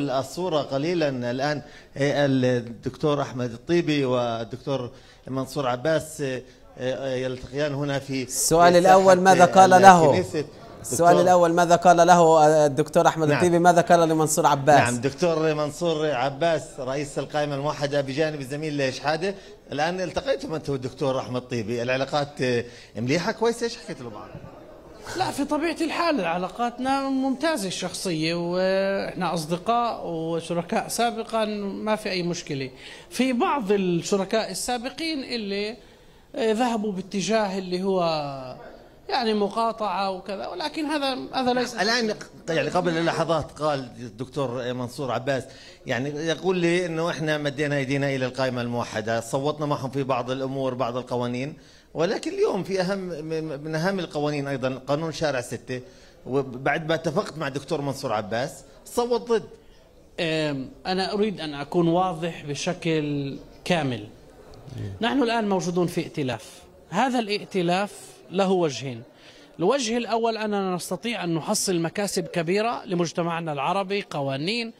الصورة قليلا الآن إيه، الدكتور أحمد الطيبي والدكتور منصور عباس إيه، إيه، يلتقيان هنا في السؤال الأول ماذا قال له؟ السؤال الأول ماذا قال له الدكتور أحمد نعم. الطيبي ماذا قال لمنصور عباس؟ نعم دكتور منصور عباس رئيس القائمة الموحدة بجانب الزميل شحادة الآن التقيتم أنت والدكتور أحمد الطيبي العلاقات مليحة كويسة ايش حكيت له بعض؟ لا في طبيعة الحال علاقاتنا ممتازة الشخصية وإحنا أصدقاء وشركاء سابقا ما في أي مشكلة في بعض الشركاء السابقين اللي ذهبوا باتجاه اللي هو يعني مقاطعة وكذا ولكن هذا هذا ليس الآن يعني قبل لحظات قال الدكتور منصور عباس يعني يقول لي أنه إحنا مدينا أيدينا إلى القائمة الموحدة صوتنا معهم في بعض الأمور بعض القوانين ولكن اليوم في اهم من اهم القوانين ايضا قانون شارع ستة وبعد ما اتفقت مع دكتور منصور عباس صوت ضد انا اريد ان اكون واضح بشكل كامل نحن الان موجودون في ائتلاف هذا الائتلاف له وجهين الوجه الاول اننا نستطيع ان نحصل مكاسب كبيره لمجتمعنا العربي قوانين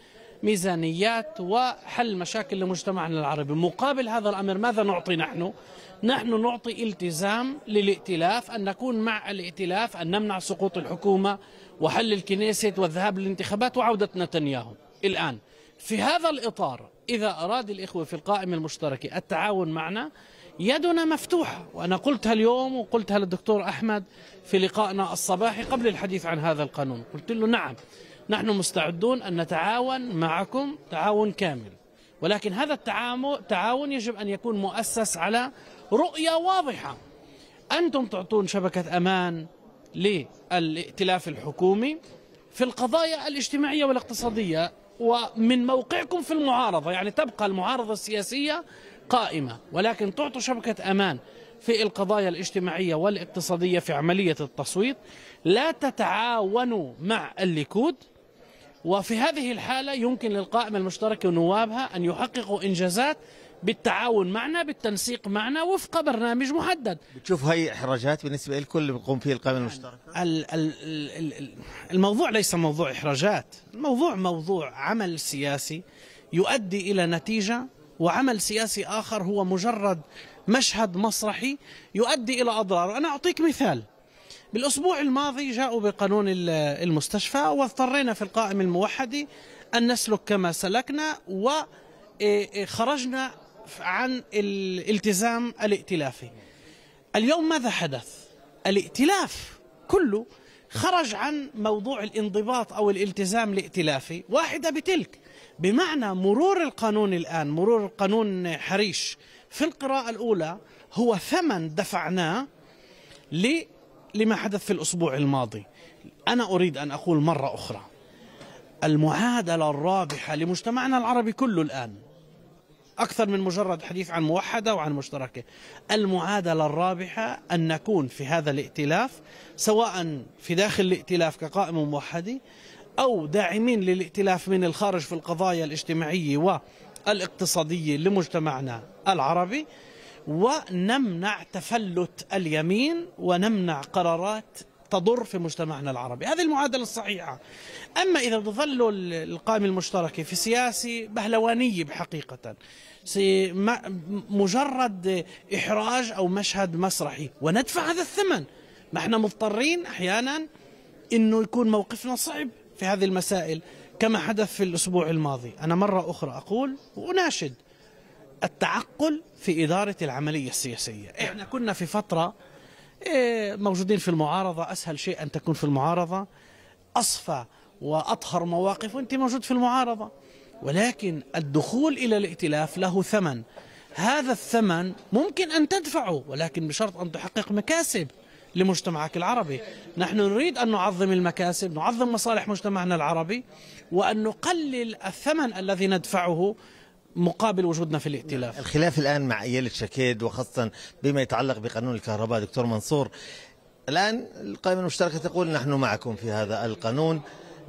ميزانيات وحل مشاكل لمجتمعنا العربي مقابل هذا الأمر ماذا نعطي نحن؟ نحن نعطي التزام للائتلاف أن نكون مع الائتلاف أن نمنع سقوط الحكومة وحل الكنيسة والذهاب للانتخابات وعودة نتنياهو الآن في هذا الإطار إذا أراد الإخوة في القائمة المشتركة التعاون معنا يدنا مفتوحة وأنا قلتها اليوم وقلتها للدكتور أحمد في لقائنا الصباحي قبل الحديث عن هذا القانون قلت له نعم نحن مستعدون أن نتعاون معكم تعاون كامل ولكن هذا التعاون يجب أن يكون مؤسس على رؤية واضحة أنتم تعطون شبكة أمان للائتلاف الحكومي في القضايا الاجتماعية والاقتصادية ومن موقعكم في المعارضة يعني تبقى المعارضة السياسية قائمة ولكن تعطوا شبكة أمان في القضايا الاجتماعية والاقتصادية في عملية التصويت لا تتعاونوا مع الليكود وفي هذه الحالة يمكن للقائمة المشتركة ونوابها أن يحققوا إنجازات بالتعاون معنا بالتنسيق معنا وفق برنامج محدد بتشوف هاي إحراجات بالنسبة لكل اللي بيقوم فيه القائمة المشتركة ال ال ال الموضوع ليس موضوع إحراجات الموضوع موضوع عمل سياسي يؤدي إلى نتيجة وعمل سياسي آخر هو مجرد مشهد مسرحي يؤدي إلى أضرار أنا أعطيك مثال بالأسبوع الماضي جاءوا بقانون المستشفى واضطرينا في القائم الموحد أن نسلك كما سلكنا وخرجنا إيه، إيه، عن الالتزام الائتلافي اليوم ماذا حدث؟ الائتلاف كله خرج عن موضوع الانضباط أو الالتزام الائتلافي واحدة بتلك بمعنى مرور القانون الآن مرور قانون حريش في القراءة الأولى هو ثمن دفعناه لما حدث في الأسبوع الماضي أنا أريد أن أقول مرة أخرى المعادلة الرابحة لمجتمعنا العربي كله الآن أكثر من مجرد حديث عن موحدة وعن مشتركة المعادلة الرابحة أن نكون في هذا الائتلاف سواء في داخل الائتلاف كقائمة موحدة أو داعمين للائتلاف من الخارج في القضايا الاجتماعية والاقتصادية لمجتمعنا العربي ونمنع تفلت اليمين ونمنع قرارات تضر في مجتمعنا العربي هذه المعادلة الصحيحة أما إذا تظل القائمة المشتركة في سياسة بهلوانية بحقيقة مجرد إحراج أو مشهد مسرحي وندفع هذا الثمن ما احنا مضطرين أحيانا أنه يكون موقفنا صعب في هذه المسائل كما حدث في الأسبوع الماضي أنا مرة أخرى أقول وأناشد التعقل في إدارة العملية السياسية إيه، إحنا كنا في فترة إيه، موجودين في المعارضة أسهل شيء أن تكون في المعارضة أصفى وأطهر مواقف وأنت موجود في المعارضة ولكن الدخول إلى الائتلاف له ثمن هذا الثمن ممكن أن تدفعه ولكن بشرط أن تحقق مكاسب لمجتمعك العربي نحن نريد أن نعظم المكاسب نعظم مصالح مجتمعنا العربي وأن نقلل الثمن الذي ندفعه مقابل وجودنا في الائتلاف نعم. الخلاف الآن مع إيالة شكيد وخاصة بما يتعلق بقانون الكهرباء دكتور منصور الآن القائمة المشتركة تقول نحن معكم في هذا القانون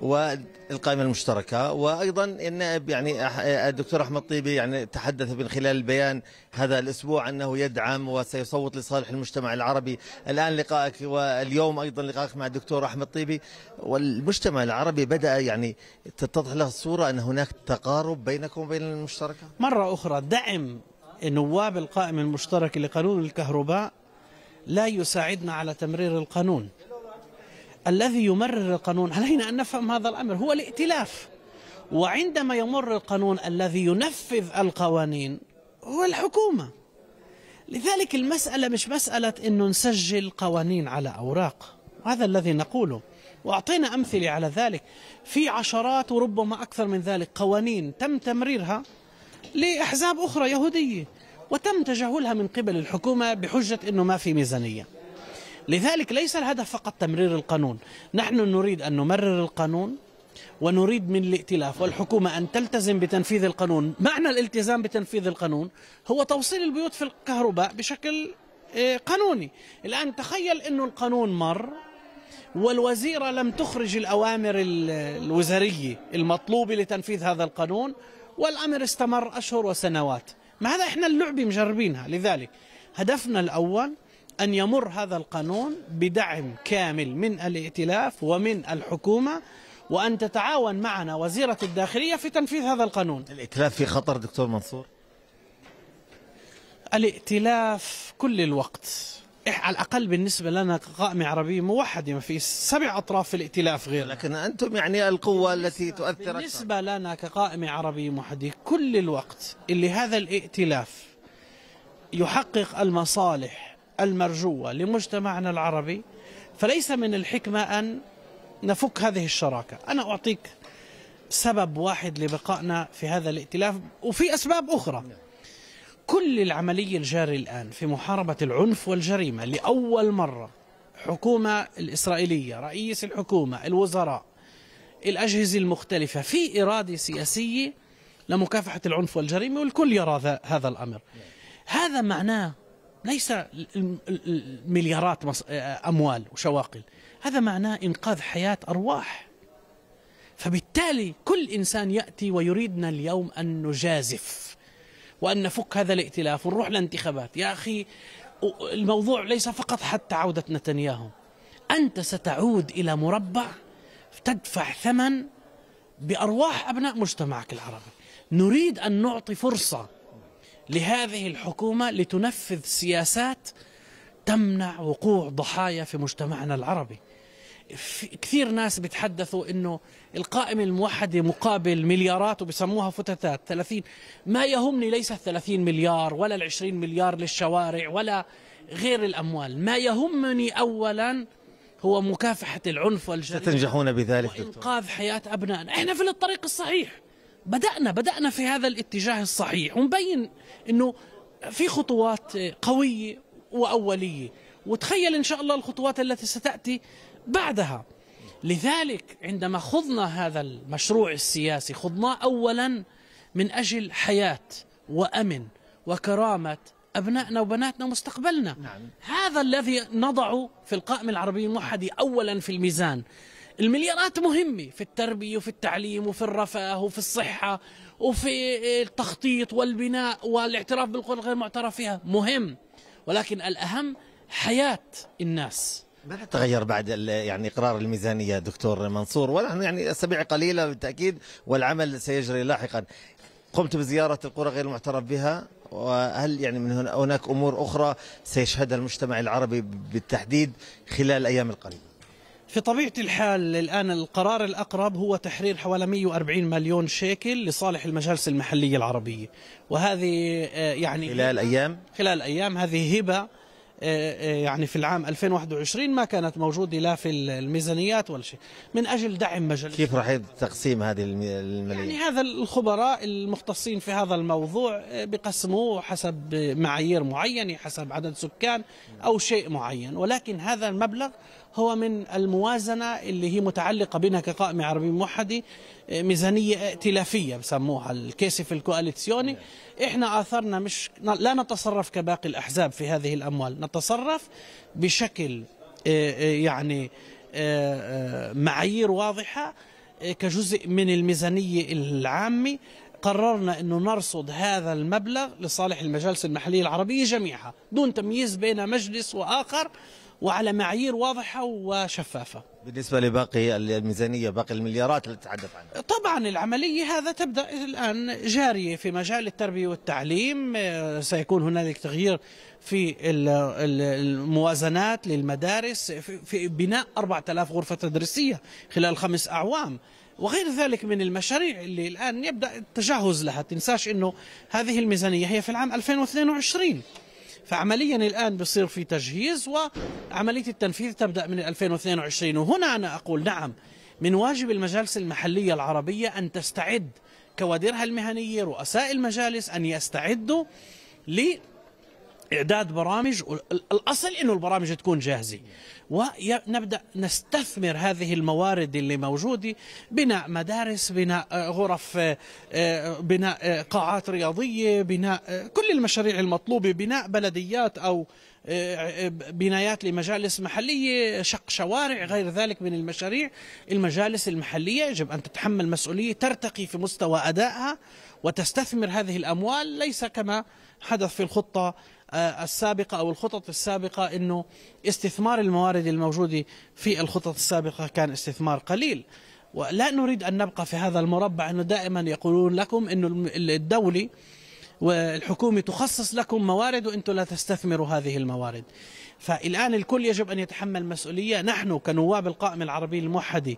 والقائمه المشتركه وايضا النائب يعني الدكتور احمد طيبي يعني تحدث من خلال البيان هذا الاسبوع انه يدعم وسيصوت لصالح المجتمع العربي الان لقائك واليوم ايضا لقائك مع الدكتور احمد طيبي والمجتمع العربي بدا يعني تتضح له الصوره ان هناك تقارب بينكم وبين المشتركه مره اخرى دعم نواب القائمه المشتركه لقانون الكهرباء لا يساعدنا على تمرير القانون الذي يمرر القانون علينا أن نفهم هذا الأمر هو الائتلاف وعندما يمر القانون الذي ينفذ القوانين هو الحكومة لذلك المسألة مش مسألة أنه نسجل قوانين على أوراق وهذا الذي نقوله وأعطينا أمثلة على ذلك في عشرات وربما أكثر من ذلك قوانين تم تمريرها لأحزاب أخرى يهودية وتم تجاهلها من قبل الحكومة بحجة أنه ما في ميزانية لذلك ليس الهدف فقط تمرير القانون نحن نريد أن نمرر القانون ونريد من الائتلاف والحكومة أن تلتزم بتنفيذ القانون معنى الالتزام بتنفيذ القانون هو توصيل البيوت في الكهرباء بشكل آه، قانوني الآن تخيل أنه القانون مر والوزيرة لم تخرج الأوامر الوزارية المطلوبة لتنفيذ هذا القانون والأمر استمر أشهر وسنوات ما هذا إحنا اللعبة مجربينها لذلك هدفنا الأول أن يمر هذا القانون بدعم كامل من الائتلاف ومن الحكومة وأن تتعاون معنا وزيرة الداخلية في تنفيذ هذا القانون الائتلاف في خطر دكتور منصور؟ الائتلاف كل الوقت على الأقل بالنسبة لنا كقائمة عربية موحدة ما في سبع أطراف في الائتلاف غير لكن أنتم يعني القوة التي تؤثر بالنسبة أكثر. لنا كقائمة عربية موحدة كل الوقت اللي هذا الائتلاف يحقق المصالح المرجوة لمجتمعنا العربي فليس من الحكمة أن نفك هذه الشراكة أنا أعطيك سبب واحد لبقائنا في هذا الائتلاف وفي أسباب أخرى كل العملية الجارية الآن في محاربة العنف والجريمة لأول مرة حكومة الإسرائيلية رئيس الحكومة الوزراء الأجهزة المختلفة في إرادة سياسية لمكافحة العنف والجريمة والكل يرى هذا الأمر هذا معناه ليس مليارات أموال وشواقل هذا معناه إنقاذ حياة أرواح فبالتالي كل إنسان يأتي ويريدنا اليوم أن نجازف وأن نفك هذا الائتلاف ونروح لانتخابات يا أخي الموضوع ليس فقط حتى عودة نتنياهو أنت ستعود إلى مربع تدفع ثمن بأرواح أبناء مجتمعك العربي نريد أن نعطي فرصة لهذه الحكومة لتنفذ سياسات تمنع وقوع ضحايا في مجتمعنا العربي كثير ناس بيتحدثوا انه القائمة الموحدة مقابل مليارات وبسموها فتتات 30 ما يهمني ليس ال 30 مليار ولا ال 20 مليار للشوارع ولا غير الاموال ما يهمني اولا هو مكافحة العنف والجريمة ستنجحون بذلك وإنقاذ حياة أبنائنا احنا في الطريق الصحيح بدأنا بدأنا في هذا الاتجاه الصحيح ونبين أنه في خطوات قوية وأولية وتخيل إن شاء الله الخطوات التي ستأتي بعدها لذلك عندما خضنا هذا المشروع السياسي خضناه أولا من أجل حياة وأمن وكرامة أبنائنا وبناتنا ومستقبلنا نعم. هذا الذي نضعه في القائمة العربية الموحدة أولا في الميزان المليارات مهمة في التربية وفي التعليم وفي الرفاه وفي الصحة وفي التخطيط والبناء والاعتراف بالقوى الغير معترف فيها مهم ولكن الأهم حياة الناس ماذا تغير بعد يعني اقرار الميزانيه دكتور منصور ونحن يعني اسابيع قليله بالتاكيد والعمل سيجري لاحقا قمت بزياره القرى غير المعترف بها وهل يعني من هناك امور اخرى سيشهدها المجتمع العربي بالتحديد خلال الايام القليله في طبيعة الحال الآن القرار الأقرب هو تحرير حوالي 140 مليون شيكل لصالح المجالس المحلية العربية وهذه آه، يعني خلال أيام خلال أيام هذه هبة آه، آه، يعني في العام 2021 ما كانت موجودة لا في الميزانيات ولا شيء من أجل دعم مجلس كيف راح تقسيم هذه المليون يعني هذا الخبراء المختصين في هذا الموضوع بقسموه حسب معايير معينة حسب عدد سكان أو شيء معين ولكن هذا المبلغ هو من الموازنة اللي هي متعلقة بنا كقائمة عربي موحدة آه، ميزانية ائتلافية بسموها الكيسف الكواليتسيوني نعم. احنا آثرنا مش لا نتصرف كباقي الأحزاب في هذه الأموال نتصرف بشكل آه، آه، يعني معايير واضحة كجزء من الميزانية العامة قررنا أنه نرصد هذا المبلغ لصالح المجالس المحلية العربية جميعها دون تمييز بين مجلس وآخر وعلى معايير واضحة وشفافة بالنسبة لباقي الميزانية باقي المليارات اللي تتحدث عنها طبعا العملية هذا تبدأ الآن جارية في مجال التربية والتعليم آه، سيكون هنالك تغيير في الموازنات للمدارس في بناء 4000 غرفة تدريسية خلال خمس أعوام وغير ذلك من المشاريع اللي الآن يبدأ التجهز لها تنساش أنه هذه الميزانية هي في العام 2022 فعمليا الآن بصير في تجهيز وعملية التنفيذ تبدأ من 2022 وهنا أنا أقول نعم من واجب المجالس المحلية العربية أن تستعد كوادرها المهنية رؤساء المجالس أن يستعدوا اعداد برامج الاصل انه البرامج تكون جاهزه ونبدا نستثمر هذه الموارد اللي موجوده بناء مدارس بناء آه، غرف آه، آه، بناء قاعات رياضيه بناء كل المشاريع المطلوبه بناء بلديات او بنايات لمجالس محلية شق شوارع غير ذلك من المشاريع المجالس المحلية يجب أن تتحمل مسؤولية ترتقي في مستوى أدائها وتستثمر هذه الأموال ليس كما حدث في الخطة آه، السابقة أو الخطط السابقة أنه استثمار الموارد الموجودة في الخطط السابقة كان استثمار قليل ولا نريد أن نبقى في هذا المربع أنه دائما يقولون لكم أنه الدولة والحكومة تخصص لكم موارد وأنتم لا تستثمروا هذه الموارد فالآن الكل يجب أن يتحمل مسؤولية نحن كنواب القائمة العربية الموحدة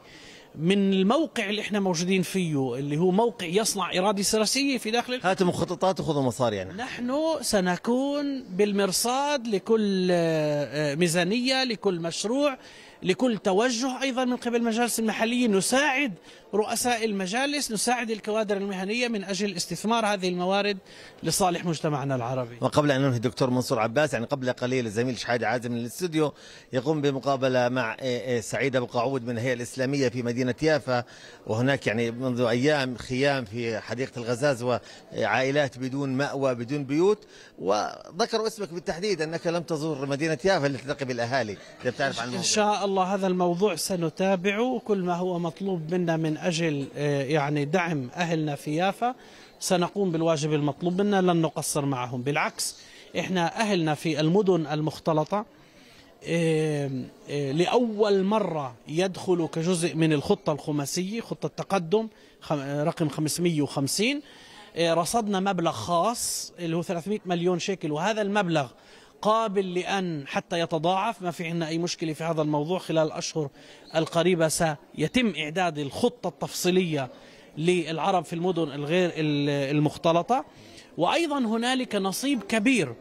من الموقع اللي احنا موجودين فيه اللي هو موقع يصنع إرادة سراسية في داخل هاتوا مخططات وخذوا مصاري يعني نحن سنكون بالمرصاد لكل آه، آه، ميزانية لكل مشروع لكل توجه أيضا من قبل المجالس المحلية نساعد رؤساء المجالس نساعد الكوادر المهنية من أجل استثمار هذه الموارد لصالح مجتمعنا العربي وقبل أن ننهي دكتور منصور عباس يعني قبل قليل الزميل شحاد عازم من الاستوديو يقوم بمقابلة مع سعيد أبو قعود من الهيئة الإسلامية في مدينة يافا وهناك يعني منذ أيام خيام في حديقة الغزاز وعائلات بدون مأوى بدون بيوت وذكروا اسمك بالتحديد أنك لم تزور مدينة يافا لتلتقي بالأهالي تعرف عن الموضوع. إن شاء الله الله هذا الموضوع سنتابعه كل ما هو مطلوب منا من أجل آه، يعني دعم أهلنا في يافا سنقوم بالواجب المطلوب منا لن نقصر معهم بالعكس إحنا أهلنا في المدن المختلطة آه، آه، لأول مرة يدخل كجزء من الخطة الخماسية خطة تقدم رقم 550 رصدنا مبلغ خاص اللي هو 300 مليون شيكل وهذا المبلغ قابل لأن حتى يتضاعف ما في عندنا أي مشكلة في هذا الموضوع خلال الأشهر القريبة سيتم إعداد الخطة التفصيلية للعرب في المدن الغير المختلطة وأيضا هنالك نصيب كبير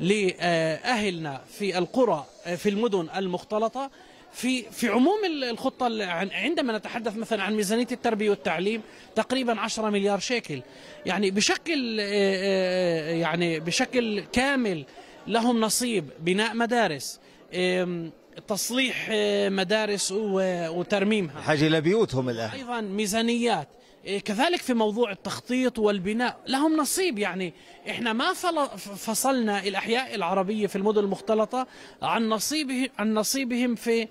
لأهلنا في القرى في المدن المختلطة في في عموم الخطة عندما نتحدث مثلا عن ميزانية التربية والتعليم تقريبا 10 مليار شيكل يعني بشكل آه، آه، يعني بشكل كامل لهم نصيب بناء مدارس تصليح مدارس وترميمها حاجة لبيوتهم الآن أيضا ميزانيات إيه، كذلك في موضوع التخطيط والبناء لهم نصيب يعني احنا ما فصلنا الاحياء العربيه في المدن المختلطه عن نصيبهم عن نصيبهم في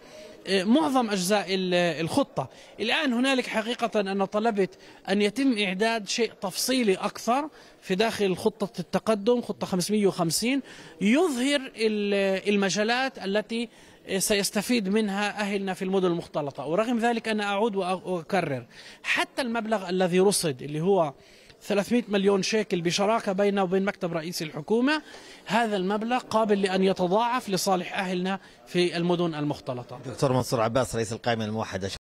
معظم أجزاء الخطة الآن هنالك حقيقة أنا طلبت أن يتم إعداد شيء تفصيلي أكثر في داخل خطة التقدم خطة 550 يظهر المجالات التي سيستفيد منها أهلنا في المدن المختلطة ورغم ذلك أنا أعود وأكرر حتى المبلغ الذي رصد اللي هو 300 مليون شيكل بشراكة بيننا وبين مكتب رئيس الحكومة هذا المبلغ قابل لأن يتضاعف لصالح أهلنا في المدن المختلطة دكتور منصور عباس رئيس القائمة الموحدة